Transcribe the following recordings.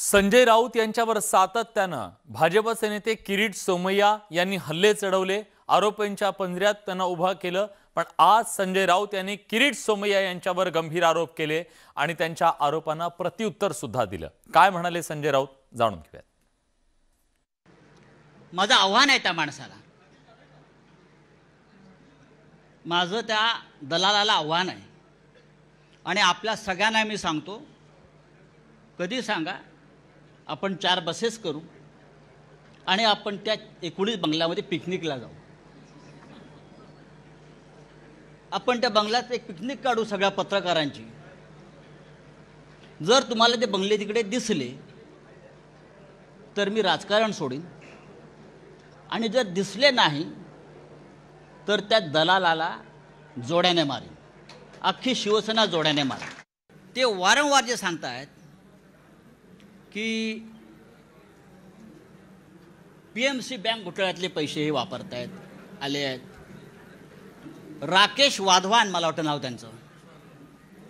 संजय राऊत यांच्यावर सातत्यानं भाजपचे नेते किरीट सोमय्या यांनी हल्ले चढवले आरोपींच्या पंजऱ्यात त्यांना उभं केलं पण आज संजय राऊत यांनी किरीट सोमय्या यांच्यावर गंभीर आरोप केले आणि त्यांच्या आरोपांना प्रत्युत्तर सुद्धा दिलं काय म्हणाले संजय राऊत जाणून घेऊयात माझं आव्हान आहे त्या माणसाला माझं त्या दलालाला आव्हान आहे आणि आपल्या सगळ्यांना मी सांगतो कधी सांगा आपण चार बसेस करू आणि आपण त्या एकोणीस बंगल्यामध्ये पिकनिकला जाऊ आपण त्या बंगल्यात एक पिकनिक काढू सगळ्या पत्रकारांची जर तुम्हाला ते बंगले तिकडे दिसले तर मी राजकारण सोडीन आणि जर दिसले नाही तर त्या दलालाला जोड्याने मारेन अख्खी शिवसेना जोड्याने मारेन ते वारंवार जे सांगतायत की पी एम सी बँक घोटाळ्यातले पैसे हे वापरतायत आले आहेत राकेश वाधवान मला वाटतं नाव त्यांचं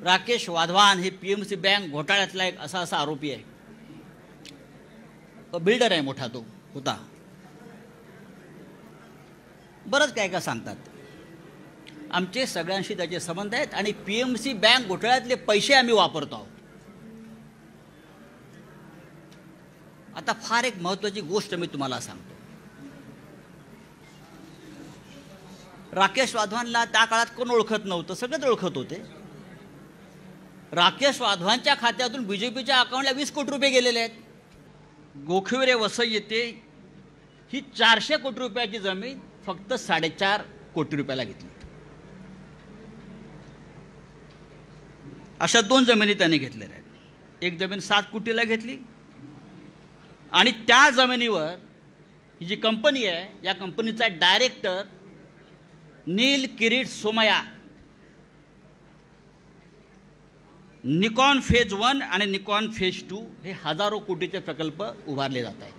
राकेश वाधवान हे पी एम सी बँक घोटाळ्यातला एक असा असा आरोपी आहे बिल्डर आहे मोठा तो होता बरंच काय का सांगतात आमचे सगळ्यांशी त्याचे संबंध आहेत आणि पी एम सी बँक घोटाळ्यातले पैसे आम्ही वापरतो आता फार एक महत्त्वाची गोष्ट मी तुम्हाला सांगतो राकेश वाधवानला त्या काळात कोण ओळखत नव्हतं सगळेच ओळखत होते राकेश वाधवानच्या खात्यातून बी जे पीच्या अकाउंटला वीस कोटी रुपये गेलेले आहेत गोखिवरे वसई येते ही चारशे कोटी रुपयाची जमीन फक्त साडेचार कोटी रुपयाला घेतली अशा दोन जमिनी त्यांनी घेतलेल्या आहेत एक जमीन सात कोटीला घेतली आणि त्या जमिनीवर ही जी कंपनी आहे या कंपनीचा director Neil Kirit Somaiya Nikon phase one आणि निकॉन फेज टू हे हजारो कोटीचे प्रकल्प उभारले जात आहेत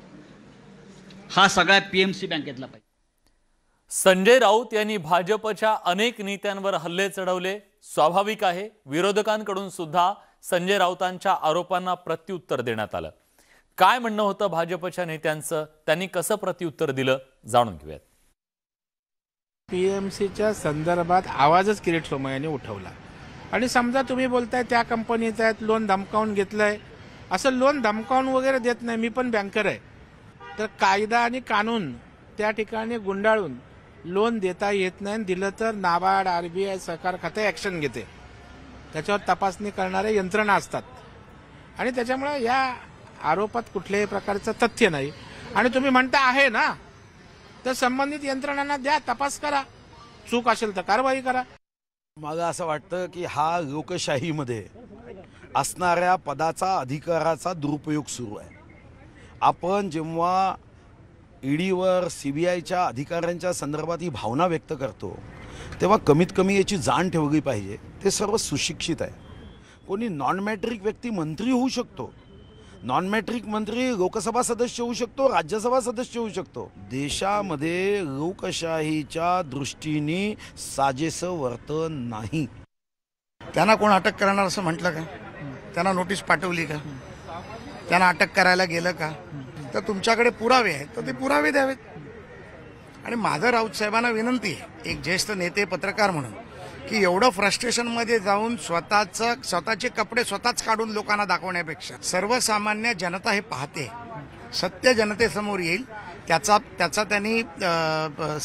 हा सगळा पी एम सी बँकेतला पाहिजे संजय राऊत यांनी भाजपच्या अनेक नेत्यांवर हल्ले चढवले स्वाभाविक आहे विरोधकांकडून सुद्धा संजय राऊतांच्या आरोपांना प्रत्युत्तर देण्यात आलं काय म्हणणं होतं भाजपच्या नेत्यांचं त्यांनी कसं प्रत्युत्तर दिलं जाणून घेऊयात पी एम सीच्या संदर्भात आवाजच किरीट सोमयाने उठवला आणि समजा तुम्ही बोलताय त्या कंपनीत आहेत लोन धमकावून घेतलंय असं लोन धमकावून वगैरे देत नाही मी पण बँकर आहे तर कायदा आणि कानून त्या ठिकाणी गुंडाळून लोन देता येत नाही दिलं तर नाबार्ड आर बी आय सहकार खाते ॲक्शन घेते त्याच्यावर तपासणी करणाऱ्या यंत्रणा असतात आणि त्याच्यामुळे या आरोपात कुठल्याही प्रकारचं तथ्य नाही आणि तुम्ही म्हणता आहे ना तर संबंधित यंत्रणांना द्या तपास करा चूक असेल तर कारवाई करा मला असं वाटतं की हा लोकशाहीमध्ये असणाऱ्या पदाचा अधिकाराचा दुरुपयोग सुरू आहे आपण जेव्हा ईडीवर सी बी आयच्या अधिकाऱ्यांच्या संदर्भात ही भावना व्यक्त करतो तेव्हा कमीत कमी याची जाण ठेवली पाहिजे ते सर्व सुशिक्षित आहे कोणी नॉन मॅट्रिक व्यक्ती मंत्री होऊ शकतो नॉन मॅट्रिक मंत्री लोकसभा सदस्य होऊ शकतो राज्यसभा सदस्य होऊ शकतो देशामध्ये लोकशाहीच्या दृष्टीने साजेसं वर्तन नाही त्यांना कोण अटक करणार असं म्हटलं का त्यांना नोटीस पाठवली का त्यांना अटक करायला गेलं का तर तुमच्याकडे पुरावे आहेत तर ते पुरावे द्यावेत आणि माझं राऊत साहेबांना विनंती आहे एक ज्येष्ठ नेते पत्रकार म्हणून की एवढं फ्रस्ट्रेशनमध्ये जाऊन स्वतःचं स्वतःचे कपडे स्वतःच काढून लोकांना दाखवण्यापेक्षा सर्वसामान्य जनता हे पाहते सत्य जनतेसमोर येईल त्याचा त्याचा त्यांनी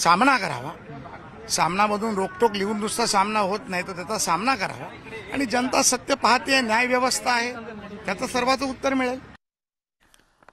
सामना करावा सामनामधून रोकटोक लिहून नुसता सामना होत नाही तर त्याचा सामना करावा आणि जनता सत्य पाहते न्यायव्यवस्था आहे त्याचं सर्वाचं उत्तर मिळेल